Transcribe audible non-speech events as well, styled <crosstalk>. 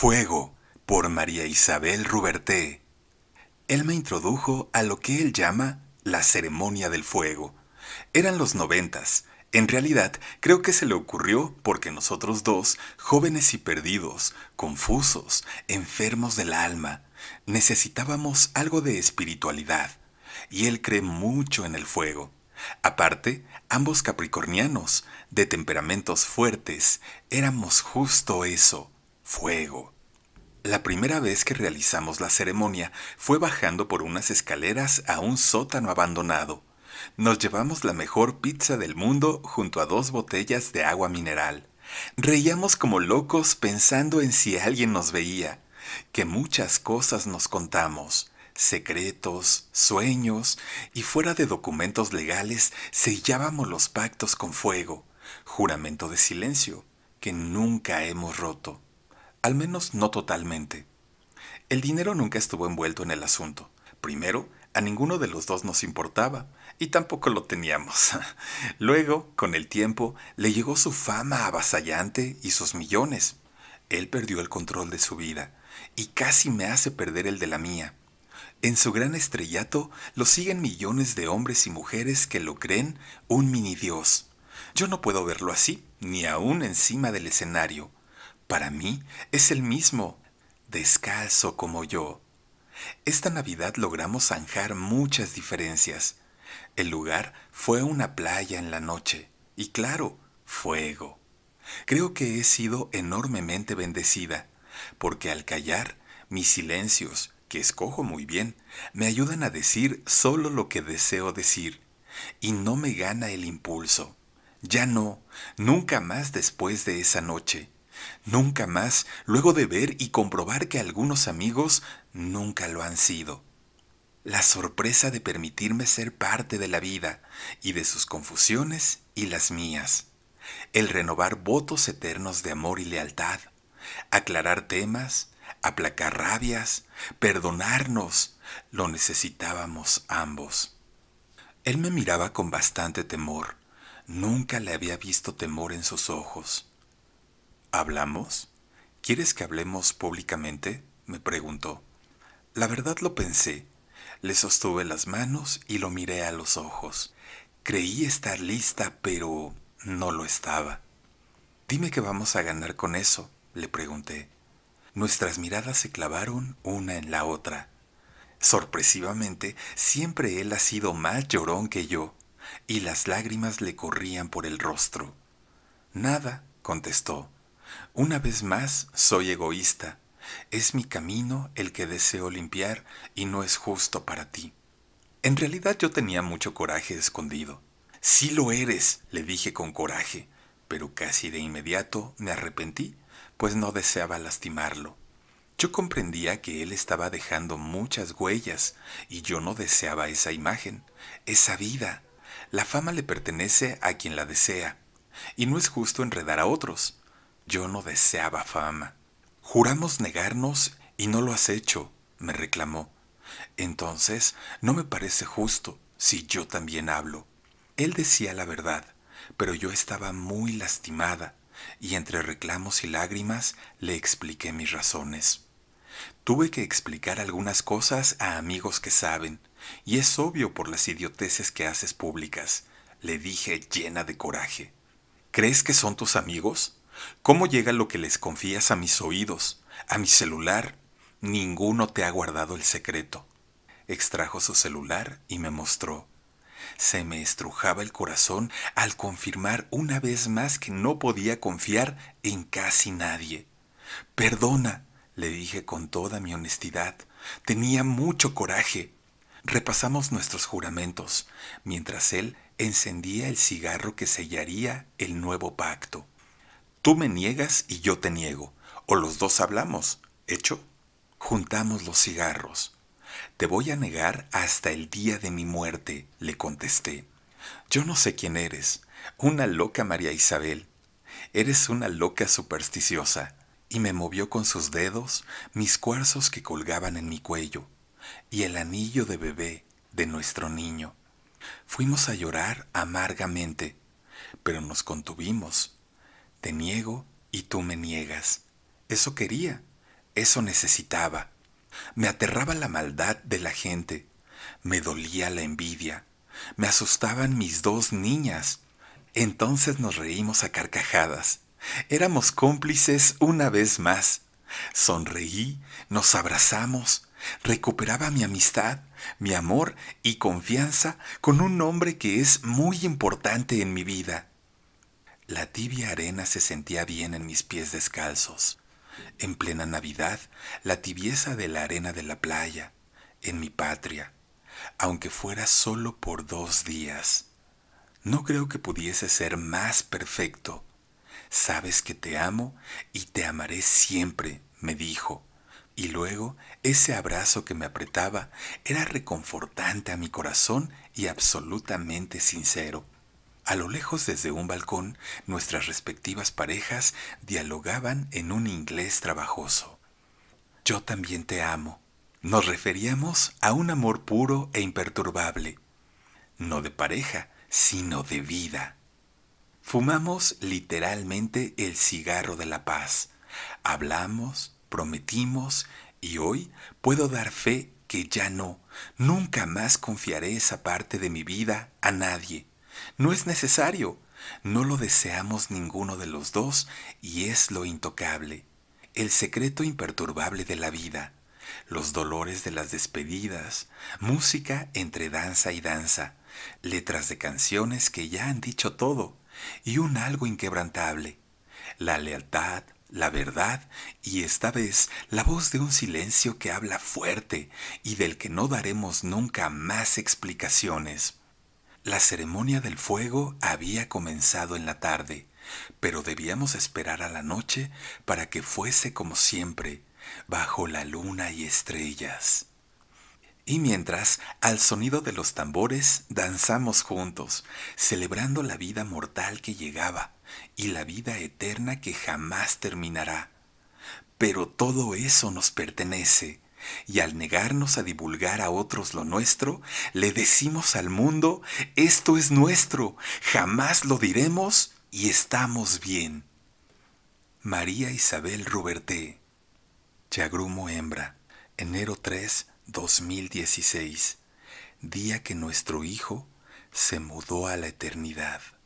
Fuego por María Isabel Ruberté. Él me introdujo a lo que él llama la ceremonia del fuego. Eran los noventas. En realidad, creo que se le ocurrió porque nosotros dos, jóvenes y perdidos, confusos, enfermos del alma, necesitábamos algo de espiritualidad. Y él cree mucho en el fuego. Aparte, ambos capricornianos, de temperamentos fuertes, éramos justo eso, fuego. La primera vez que realizamos la ceremonia fue bajando por unas escaleras a un sótano abandonado. Nos llevamos la mejor pizza del mundo junto a dos botellas de agua mineral. Reíamos como locos pensando en si alguien nos veía, que muchas cosas nos contamos, secretos, sueños, y fuera de documentos legales sellábamos los pactos con fuego, juramento de silencio, que nunca hemos roto al menos no totalmente. El dinero nunca estuvo envuelto en el asunto. Primero, a ninguno de los dos nos importaba y tampoco lo teníamos. <laughs> Luego, con el tiempo, le llegó su fama avasallante y sus millones. Él perdió el control de su vida y casi me hace perder el de la mía. En su gran estrellato lo siguen millones de hombres y mujeres que lo creen un mini dios. Yo no puedo verlo así, ni aún encima del escenario. Para mí es el mismo, descalzo como yo. Esta Navidad logramos zanjar muchas diferencias. El lugar fue una playa en la noche y claro, fuego. Creo que he sido enormemente bendecida, porque al callar, mis silencios, que escojo muy bien, me ayudan a decir solo lo que deseo decir, y no me gana el impulso. Ya no, nunca más después de esa noche. Nunca más, luego de ver y comprobar que algunos amigos nunca lo han sido. La sorpresa de permitirme ser parte de la vida y de sus confusiones y las mías. El renovar votos eternos de amor y lealtad. Aclarar temas, aplacar rabias, perdonarnos. Lo necesitábamos ambos. Él me miraba con bastante temor. Nunca le había visto temor en sus ojos. ¿Hablamos? ¿Quieres que hablemos públicamente? me preguntó. La verdad lo pensé. Le sostuve las manos y lo miré a los ojos. Creí estar lista, pero no lo estaba. Dime qué vamos a ganar con eso, le pregunté. Nuestras miradas se clavaron una en la otra. Sorpresivamente, siempre él ha sido más llorón que yo, y las lágrimas le corrían por el rostro. Nada, contestó. Una vez más soy egoísta. Es mi camino el que deseo limpiar y no es justo para ti. En realidad yo tenía mucho coraje escondido. Sí lo eres, le dije con coraje, pero casi de inmediato me arrepentí, pues no deseaba lastimarlo. Yo comprendía que él estaba dejando muchas huellas y yo no deseaba esa imagen, esa vida. La fama le pertenece a quien la desea, y no es justo enredar a otros. Yo no deseaba fama. Juramos negarnos y no lo has hecho, me reclamó. Entonces, no me parece justo si yo también hablo. Él decía la verdad, pero yo estaba muy lastimada y entre reclamos y lágrimas le expliqué mis razones. Tuve que explicar algunas cosas a amigos que saben, y es obvio por las idioteces que haces públicas, le dije llena de coraje. ¿Crees que son tus amigos? ¿Cómo llega lo que les confías a mis oídos, a mi celular? Ninguno te ha guardado el secreto. Extrajo su celular y me mostró. Se me estrujaba el corazón al confirmar una vez más que no podía confiar en casi nadie. Perdona, le dije con toda mi honestidad. Tenía mucho coraje. Repasamos nuestros juramentos, mientras él encendía el cigarro que sellaría el nuevo pacto. Tú me niegas y yo te niego. O los dos hablamos. ¿Hecho? Juntamos los cigarros. Te voy a negar hasta el día de mi muerte, le contesté. Yo no sé quién eres. Una loca María Isabel. Eres una loca supersticiosa. Y me movió con sus dedos mis cuarzos que colgaban en mi cuello y el anillo de bebé de nuestro niño. Fuimos a llorar amargamente, pero nos contuvimos te niego y tú me niegas. Eso quería, eso necesitaba. Me aterraba la maldad de la gente, me dolía la envidia, me asustaban mis dos niñas. Entonces nos reímos a carcajadas. Éramos cómplices una vez más. Sonreí, nos abrazamos, recuperaba mi amistad, mi amor y confianza con un hombre que es muy importante en mi vida. La tibia arena se sentía bien en mis pies descalzos. En plena Navidad, la tibieza de la arena de la playa, en mi patria, aunque fuera solo por dos días. No creo que pudiese ser más perfecto. Sabes que te amo y te amaré siempre, me dijo. Y luego ese abrazo que me apretaba era reconfortante a mi corazón y absolutamente sincero. A lo lejos desde un balcón, nuestras respectivas parejas dialogaban en un inglés trabajoso. Yo también te amo. Nos referíamos a un amor puro e imperturbable. No de pareja, sino de vida. Fumamos literalmente el cigarro de la paz. Hablamos, prometimos y hoy puedo dar fe que ya no, nunca más confiaré esa parte de mi vida a nadie. No es necesario. No lo deseamos ninguno de los dos y es lo intocable, el secreto imperturbable de la vida, los dolores de las despedidas, música entre danza y danza, letras de canciones que ya han dicho todo y un algo inquebrantable, la lealtad, la verdad y esta vez la voz de un silencio que habla fuerte y del que no daremos nunca más explicaciones. La ceremonia del fuego había comenzado en la tarde, pero debíamos esperar a la noche para que fuese como siempre, bajo la luna y estrellas. Y mientras, al sonido de los tambores, danzamos juntos, celebrando la vida mortal que llegaba y la vida eterna que jamás terminará. Pero todo eso nos pertenece y al negarnos a divulgar a otros lo nuestro, le decimos al mundo, esto es nuestro, jamás lo diremos y estamos bien. María Isabel Ruberté, Chagrumo Hembra, enero 3, 2016, día que nuestro Hijo se mudó a la eternidad.